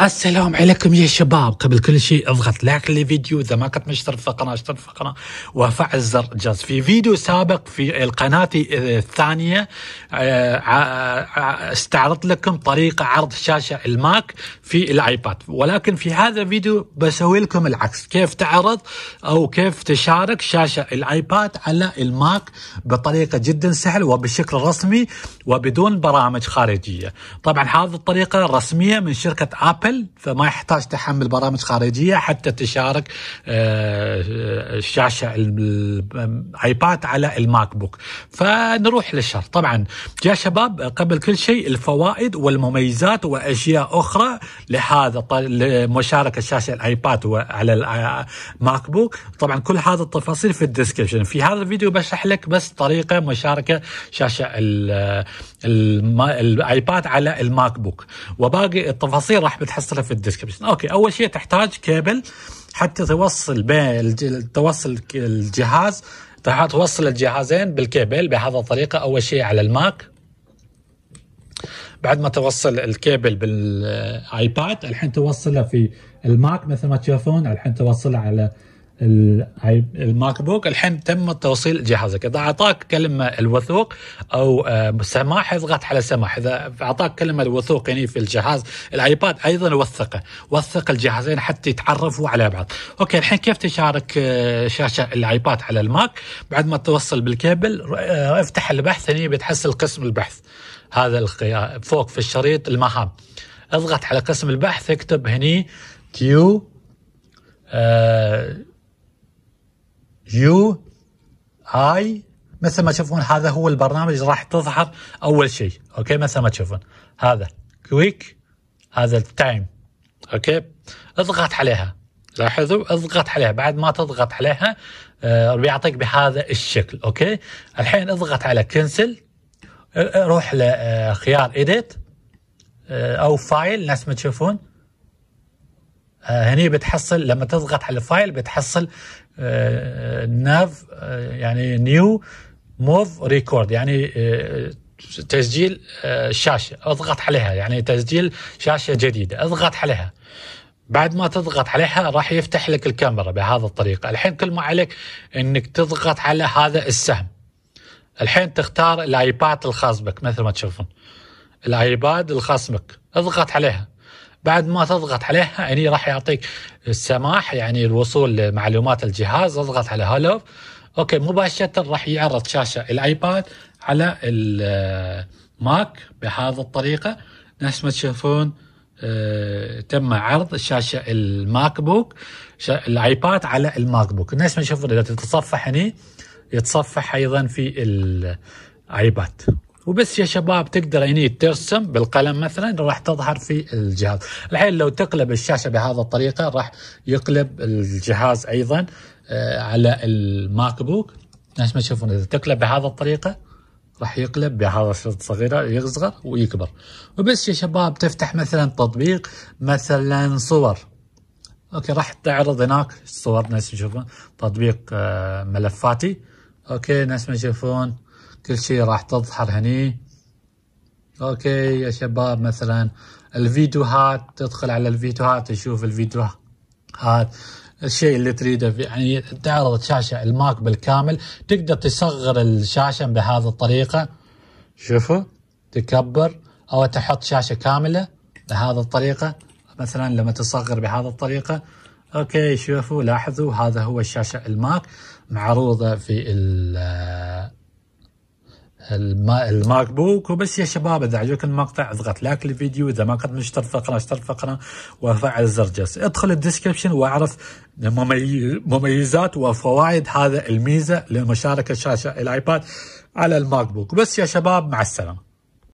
السلام عليكم يا شباب قبل كل شيء اضغط لايك للفيديو اذا ما كنت مشترك في القناه اشترك في القناه وفعل زر الجرس في فيديو سابق في القناه الثانيه آه، استعرضت لكم طريقه عرض شاشه الماك في الايباد ولكن في هذا الفيديو بسوي لكم العكس كيف تعرض او كيف تشارك شاشه الايباد على الماك بطريقه جدا سهله وبشكل رسمي وبدون برامج خارجيه طبعا هذه الطريقه رسميه من شركه ابل ابل فما يحتاج تحمل برامج خارجيه حتى تشارك آه، آه، الشاشه الايباد على الماك بوك فنروح للشرح طبعا يا شباب قبل كل شيء الفوائد والمميزات واشياء اخرى لهذا مشاركه شاشه الايباد على الماك آه، بوك طبعا كل هذه التفاصيل في الديسكربشن في هذا الفيديو بشرح لك بس طريقه مشاركه شاشه الايباد على الماك بوك وباقي التفاصيل راح تحصلها في الديسكربشن اوكي اول شيء تحتاج كابل حتى توصل توصل الجهاز توصل الجهازين بالكابل بهذا الطريقه اول شيء على الماك بعد ما توصل الكيبل بالايباد الحين توصله في الماك مثل ما تشوفون الحين توصله على الماك بوك الحين تم توصيل جهازك اذا اعطاك كلمه الوثوق او سماح اضغط على سماح اذا اعطاك كلمه الوثوق يعني في الجهاز الايباد ايضا وثقه وثق الجهازين حتى يتعرفوا على بعض اوكي الحين كيف تشارك آه، شاشه الايباد على الماك بعد ما توصل بالكيبل آه، افتح البحث هنا بتحصل قسم البحث هذا فوق في الشريط المهام اضغط على قسم البحث اكتب هني كيو هاي مثل ما تشوفون هذا هو البرنامج راح تظهر اول شيء اوكي مثل ما تشوفون هذا كويك هذا التايم اوكي اضغط عليها لاحظوا اضغط عليها بعد ما تضغط عليها آه بيعطيك بهذا الشكل اوكي الحين اضغط على كنسل روح لخيار اديت او فايل نفس ما تشوفون آه، هني بتحصل لما تضغط على الفايل بتحصل ناف آه، آه، يعني نيو موف ريكورد يعني تسجيل شاشه اضغط عليها يعني تسجيل شاشه جديده اضغط عليها بعد ما تضغط عليها راح يفتح لك الكاميرا بهذا الطريقه الحين كل ما عليك انك تضغط على هذا السهم الحين تختار الايباد الخاص بك مثل ما تشوفون الايباد الخاص بك اضغط عليها بعد ما تضغط عليها هني يعني راح يعطيك السماح يعني الوصول لمعلومات الجهاز اضغط على هالو اوكي مباشره راح يعرض شاشه الايباد على الماك بهذه الطريقه نفس ما تشوفون أه تم عرض الشاشه الماك بوك الايباد على الماك بوك نفس ما تشوفون اذا تتصفح هني يتصفح ايضا في الايباد وبس يا شباب تقدر هني ترسم بالقلم مثلا راح تظهر في الجهاز الحين لو تقلب الشاشه بهذه الطريقه راح يقلب الجهاز ايضا آه، على الماك بوك ناس ما تشوفون اذا تقلب بهذه الطريقه راح يقلب بهذا الشريط صغيرة يصغر ويكبر وبس يا شباب تفتح مثلا تطبيق مثلا صور اوكي راح تعرض هناك صور ناس تشوفون تطبيق آه، ملفاتي اوكي ناس ما تشوفون كل شيء راح تظهر هني اوكي يا شباب مثلا الفيديوهات تدخل على الفيديوهات تشوف الفيديوهات الشيء اللي تريده يعني تعرض شاشة الماك بالكامل تقدر تصغر الشاشة بهذه الطريقة شوفوا تكبر أو تحط شاشة كاملة بهذه الطريقة مثلا لما تصغر بهذه الطريقة اوكي شوفوا لاحظوا هذا هو الشاشة الماك معروضة في الماك بوك وبس يا شباب اذا عجبك المقطع اضغط لايك للفيديو اذا ما كنت اشترك في القناه اشترك في القناه وفعل زر الجرس ادخل الديسكربشن واعرف مميزات وفوائد هذا الميزه لمشاركه شاشه الايباد على الماك بوك بس يا شباب مع السلامه